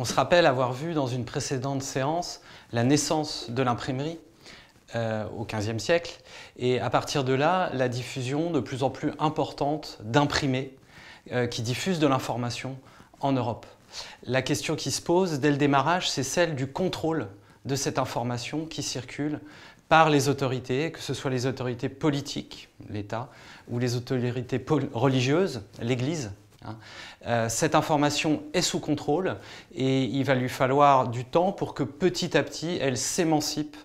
On se rappelle avoir vu dans une précédente séance la naissance de l'imprimerie euh, au XVe siècle et à partir de là la diffusion de plus en plus importante d'imprimés euh, qui diffusent de l'information en Europe. La question qui se pose dès le démarrage, c'est celle du contrôle de cette information qui circule par les autorités, que ce soit les autorités politiques, l'État, ou les autorités religieuses, l'Église, Hein. Euh, cette information est sous contrôle et il va lui falloir du temps pour que petit à petit elle s'émancipe,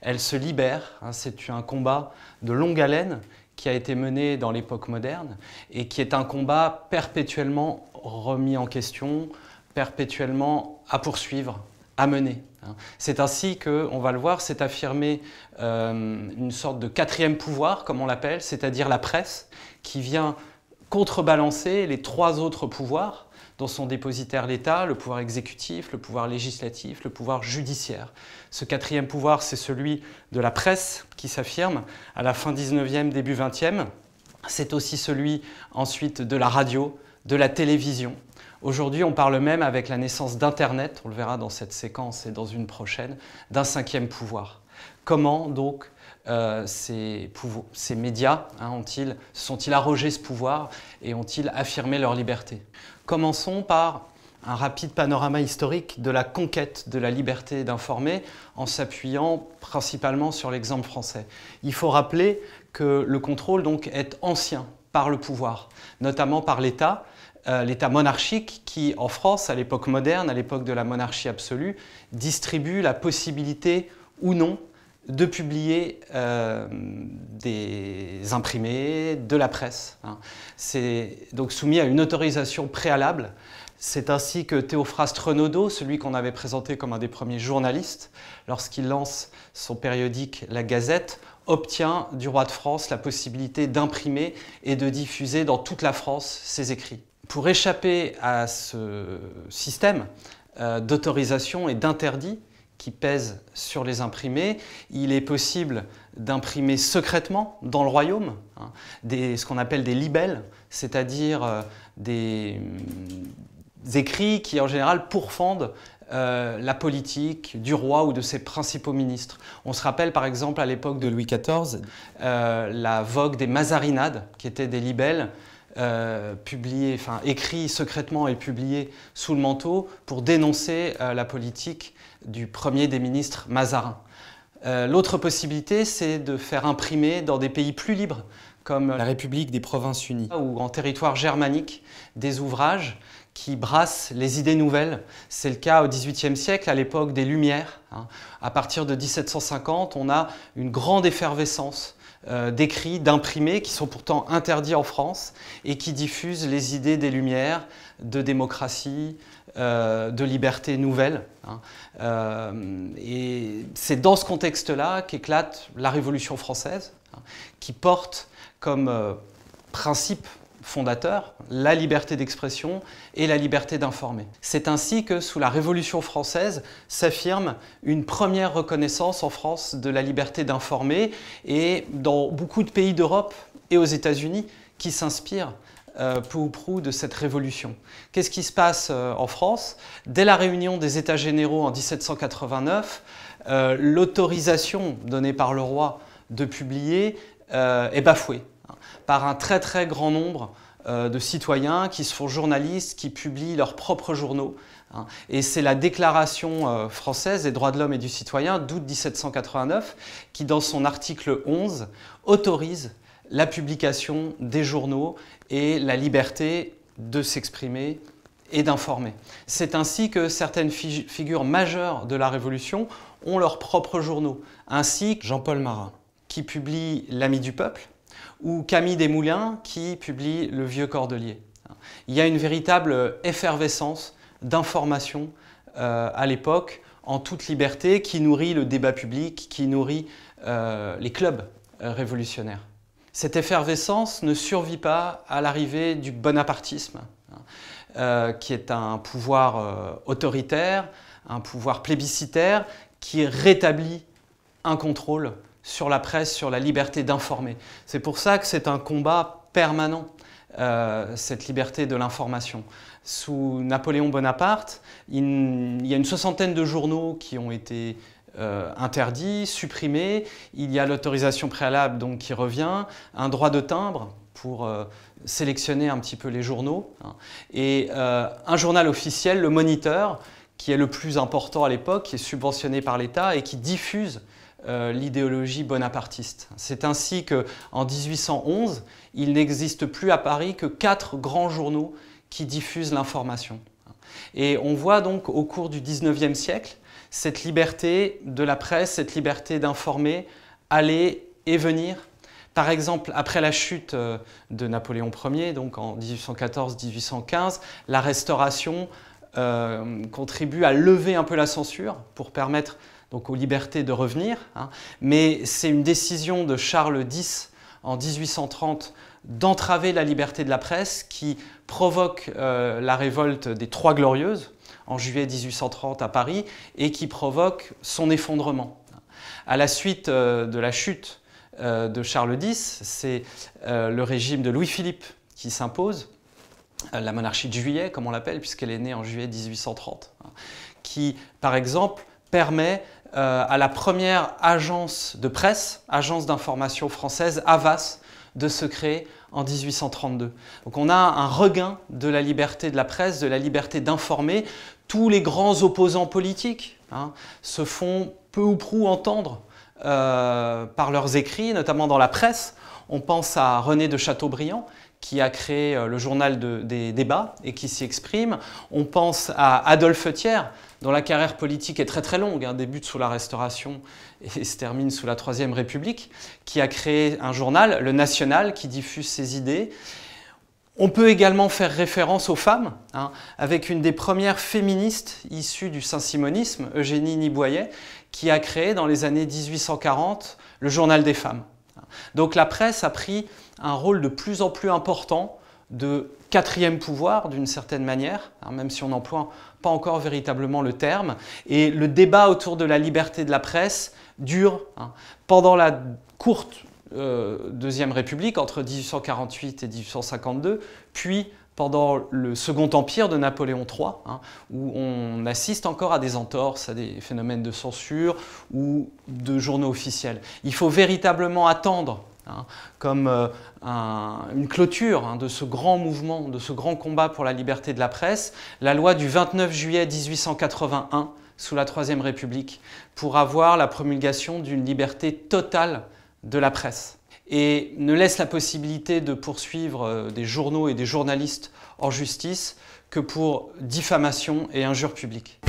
elle se libère. Hein. C'est un combat de longue haleine qui a été mené dans l'époque moderne et qui est un combat perpétuellement remis en question, perpétuellement à poursuivre, à mener. Hein. C'est ainsi que, on va le voir, s'est affirmé euh, une sorte de quatrième pouvoir, comme on l'appelle, c'est-à-dire la presse, qui vient contrebalancer les trois autres pouvoirs dont sont dépositaires l'État, le pouvoir exécutif, le pouvoir législatif, le pouvoir judiciaire. Ce quatrième pouvoir, c'est celui de la presse qui s'affirme à la fin 19e, début 20e. C'est aussi celui ensuite de la radio, de la télévision. Aujourd'hui, on parle même avec la naissance d'Internet, on le verra dans cette séquence et dans une prochaine, d'un cinquième pouvoir. Comment donc euh, ces, médias hein, sont-ils arrogés ce pouvoir et ont-ils affirmé leur liberté Commençons par un rapide panorama historique de la conquête de la liberté d'informer en s'appuyant principalement sur l'exemple français. Il faut rappeler que le contrôle donc est ancien par le pouvoir, notamment par l'État, euh, l'État monarchique qui, en France, à l'époque moderne, à l'époque de la monarchie absolue, distribue la possibilité ou non de publier euh, des imprimés, de la presse. Hein. C'est donc soumis à une autorisation préalable. C'est ainsi que Théophraste Renaudot, celui qu'on avait présenté comme un des premiers journalistes, lorsqu'il lance son périodique La Gazette, obtient du roi de France la possibilité d'imprimer et de diffuser dans toute la France ses écrits. Pour échapper à ce système euh, d'autorisation et d'interdit, qui pèsent sur les imprimés. Il est possible d'imprimer secrètement dans le royaume hein, ce qu'on appelle des libelles, c'est-à-dire euh, des, mm, écrits qui en général pourfendent euh, la politique du roi ou de ses principaux ministres. On se rappelle par exemple à l'époque de Louis XIV euh, la vogue des mazarinades, qui étaient des libelles euh, publié, écrit secrètement et publié sous le manteau pour dénoncer euh, la politique du premier des ministres Mazarin. Euh, l'autre possibilité, c'est de faire imprimer dans des pays plus libres, comme la République des Provinces Unies, ou en territoire germanique, des ouvrages qui brassent les idées nouvelles. C'est le cas au XVIIIe siècle, à l'époque des Lumières. Hein. À partir de 1750, on a une grande effervescence euh, d'écrits, d'imprimés, qui sont pourtant interdits en France et qui diffusent les idées des Lumières, de démocratie, euh, de liberté nouvelle. Hein. Euh, et c'est dans ce contexte-là qu'éclate la Révolution française, hein, qui porte comme principe fondateur, la liberté d'expression et la liberté d'informer. C'est ainsi que sous la Révolution française s'affirme une première reconnaissance en France de la liberté d'informer et dans beaucoup de pays d'Europe et aux États-Unis qui s'inspirent euh, peu ou prou de cette révolution. Qu'est-ce qui se passe euh, en France Dès la réunion des États généraux en 1789, euh, l'autorisation donnée par le roi de publier est bafouée par un très très grand nombre euh, de citoyens qui se font journalistes, qui publient leurs propres journaux. Hein. Et c'est la Déclaration euh, française des droits de l'homme et du citoyen d'août 1789 qui, dans son article 11, autorise la publication des journaux et la liberté de s'exprimer et d'informer. C'est ainsi que certaines figures majeures de la Révolution ont leurs propres journaux, ainsi que Jean-Paul Marat, qui publie L'Ami du Peuple, ou Camille Desmoulins qui publie Le Vieux Cordelier. Il y a une véritable effervescence d'informations euh, à l'époque en toute liberté qui nourrit le débat public, qui nourrit euh, les clubs euh, révolutionnaires. Cette effervescence ne survit pas à l'arrivée du bonapartisme, hein, qui est un pouvoir autoritaire, un pouvoir plébiscitaire qui rétablit un contrôle sur la presse, sur la liberté d'informer. C'est pour ça que c'est un combat permanent, euh, cette liberté de l'information. Sous Napoléon Bonaparte, il, y a une soixantaine de journaux qui ont été euh, interdits, supprimés. Il y a l'autorisation préalable donc, qui revient, un droit de timbre pour euh, sélectionner un petit peu les journaux, hein. et un journal officiel, le Moniteur, qui est le plus important à l'époque, qui est subventionné par l'État et qui diffuse euh, l'idéologie bonapartiste. C'est ainsi que, en 1811, il n'existe plus à Paris que quatre grands journaux qui diffusent l'information. Et on voit donc au cours du 19e siècle cette liberté de la presse, cette liberté d'informer, aller et venir. Par exemple, après la chute euh, de Napoléon Ier, donc en 1814-1815, la Restauration euh, contribue à lever un peu la censure pour permettre donc, aux libertés de revenir. Hein. Mais c'est une décision de Charles X en 1830 d'entraver la liberté de la presse qui provoque euh, la révolte des Trois Glorieuses en juillet 1830 à Paris et qui provoque son effondrement. À la suite euh, de la chute de Charles X, c'est le régime de Louis-Philippe qui s'impose euh, la monarchie de juillet, comme on l'appelle, puisqu'elle est née en juillet 1830, hein, qui, par exemple, permet euh, à la première agence de presse, agence d'information française, Havas, de se créer en 1832. Donc on a un regain de la liberté de la presse, de la liberté d'informer. Tous les grands opposants politiques hein, se font peu ou prou entendre euh, par leurs écrits, notamment dans la presse. On pense à René de Chateaubriand, qui a créé euh, le journal des débats et qui s'y exprime. On pense à Adolphe Thiers, dont la carrière politique est très très longue, hein, débute sous la Restauration et se termine sous la Troisième République, qui a créé un journal, Le National, qui diffuse ses idées. On peut également faire référence aux femmes, hein, avec une des premières féministes issues du saint-simonisme, Eugénie Niboyet, qui a créé dans les années 1840 le Journal des femmes. Donc la presse a pris un rôle de plus en plus important de quatrième pouvoir d'une certaine manière, hein, même si on n'emploie pas encore véritablement le terme. Et le débat autour de la liberté de la presse dure hein, pendant la courte euh, Deuxième République, entre 1848 et 1852, puis pendant le Second Empire de Napoléon III, hein, où on assiste encore à des entorses, à des phénomènes de censure ou de journaux officiels. Il faut véritablement attendre Hein, comme euh, une clôture hein, de ce grand mouvement, de ce grand combat pour la liberté de la presse, la loi du 29 juillet 1881 sous la Troisième République pour avoir la promulgation d'une liberté totale de la presse et ne laisse la possibilité de poursuivre euh, des journaux et des journalistes en justice que pour diffamation et injure publique.